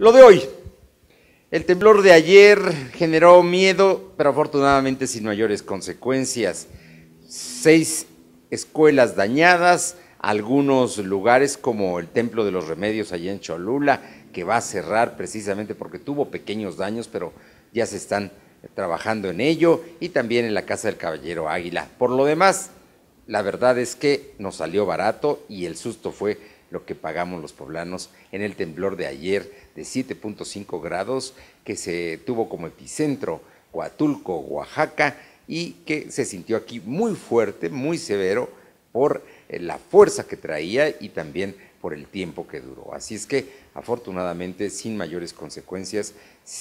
Lo de hoy. El temblor de ayer generó miedo, pero afortunadamente sin mayores consecuencias. Seis escuelas dañadas, algunos lugares como el Templo de los Remedios allá en Cholula, que va a cerrar precisamente porque tuvo pequeños daños, pero ya se están eh, trabajando en ello, y también en la Casa del Caballero Águila. Por lo demás, la verdad es que nos salió barato y el susto fue lo que pagamos los poblanos en el temblor de ayer de 7.5 grados que se tuvo como epicentro Coatulco, Oaxaca, y que se sintió aquí muy fuerte, muy severo, por eh, la fuerza que traía y también por el tiempo que duró. Así es que afortunadamente sin mayores consecuencias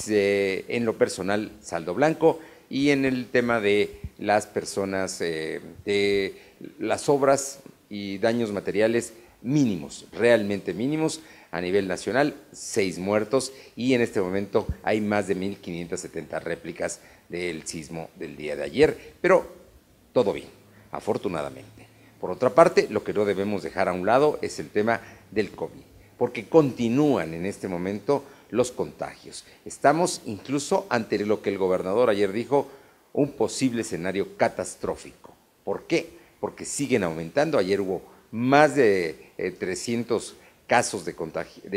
en lo personal saldo blanco y en el tema de las personas, eh, de las obras y daños materiales mínimos, realmente mínimos a nivel nacional, seis muertos y en este momento hay más de 1.570 réplicas del sismo del día de ayer, pero todo bien, afortunadamente. Por otra parte, lo que no debemos dejar a un lado es el tema del COVID, porque continúan en este momento los contagios. Estamos incluso ante lo que el gobernador ayer dijo, un posible escenario catastrófico. ¿Por qué? Porque siguen aumentando. Ayer hubo más de 300 eh, casos de,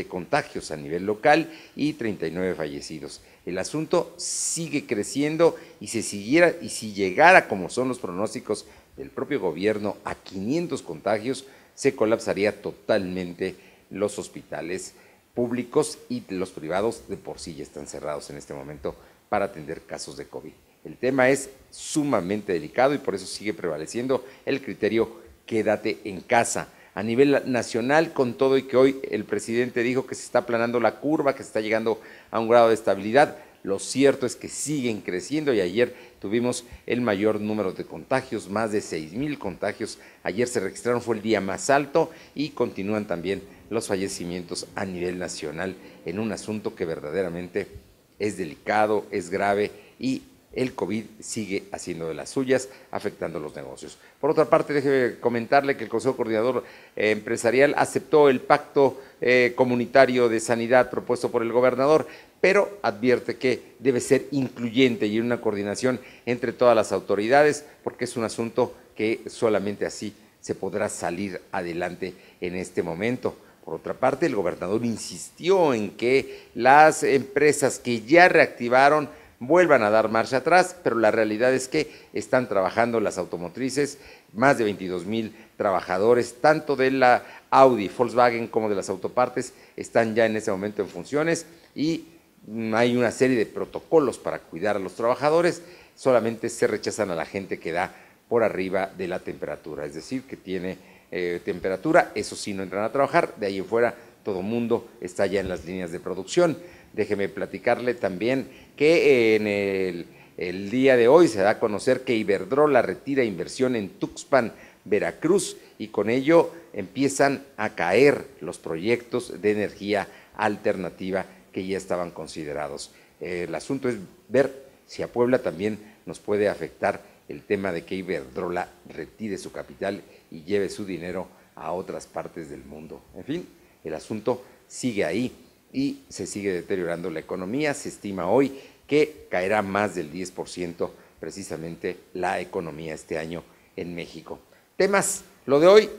contagios a nivel local y 39 fallecidos. El asunto sigue creciendo y, se siguiera, y si llegara, como son los pronósticos del propio gobierno, a 500 contagios, se colapsaría totalmente los hospitales públicos y los privados de por sí ya están cerrados en este momento para atender casos de COVID. El tema es sumamente delicado y por eso sigue prevaleciendo el criterio quédate en casa a nivel nacional, con todo y que hoy el presidente dijo que se está aplanando la curva, que se está llegando a un grado de estabilidad. Lo cierto es que siguen creciendo y ayer tuvimos el mayor número de contagios, más de seis mil contagios. Ayer se registraron, fue el día más alto y continúan también los fallecimientos a nivel nacional en un asunto que verdaderamente es delicado, es grave y el COVID sigue haciendo de las suyas, afectando los negocios. Por otra parte, déjeme comentarle que el Consejo Coordinador eh, Empresarial aceptó el pacto eh, comunitario de sanidad propuesto por el gobernador, pero advierte que debe ser incluyente y una coordinación entre todas las autoridades, porque es un asunto que solamente así se podrá salir adelante en este momento. Por otra parte, el gobernador insistió en que las empresas que ya reactivaron vuelvan a dar marcha atrás, pero la realidad es que están trabajando las automotrices, más de 22 mil trabajadores, tanto de la Audi, Volkswagen como de las autopartes, están ya en ese momento en funciones y hay una serie de protocolos para cuidar a los trabajadores, solamente se rechazan a la gente que da por arriba de la temperatura, es decir, que tiene eh, temperatura, eso sí no entran a trabajar, de ahí en fuera todo mundo está ya en las líneas de producción. Déjeme platicarle también que en el, día de hoy se da a conocer que Iberdrola retira inversión en Tuxpan, Veracruz, y con ello empiezan a caer los proyectos de energía alternativa que ya estaban considerados. El asunto es ver si a Puebla también nos puede afectar el tema de que Iberdrola retire su capital y lleve su dinero a otras partes del mundo. En fin, el asunto sigue ahí y se sigue deteriorando la economía. Se estima hoy que caerá más del 10% precisamente la economía este año en México. Temas, lo de hoy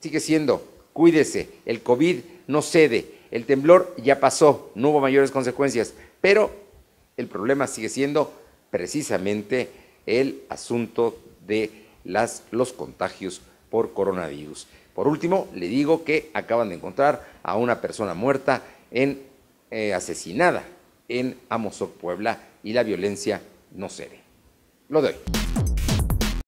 sigue siendo, cuídese, el COVID no cede, el temblor ya pasó, no hubo mayores consecuencias, pero el problema sigue siendo precisamente el asunto de las, los contagios por coronavirus. Por último, le digo que acaban de encontrar a una persona muerta en eh, asesinada en Amozoc, Puebla, y la violencia no cede. Lo doy.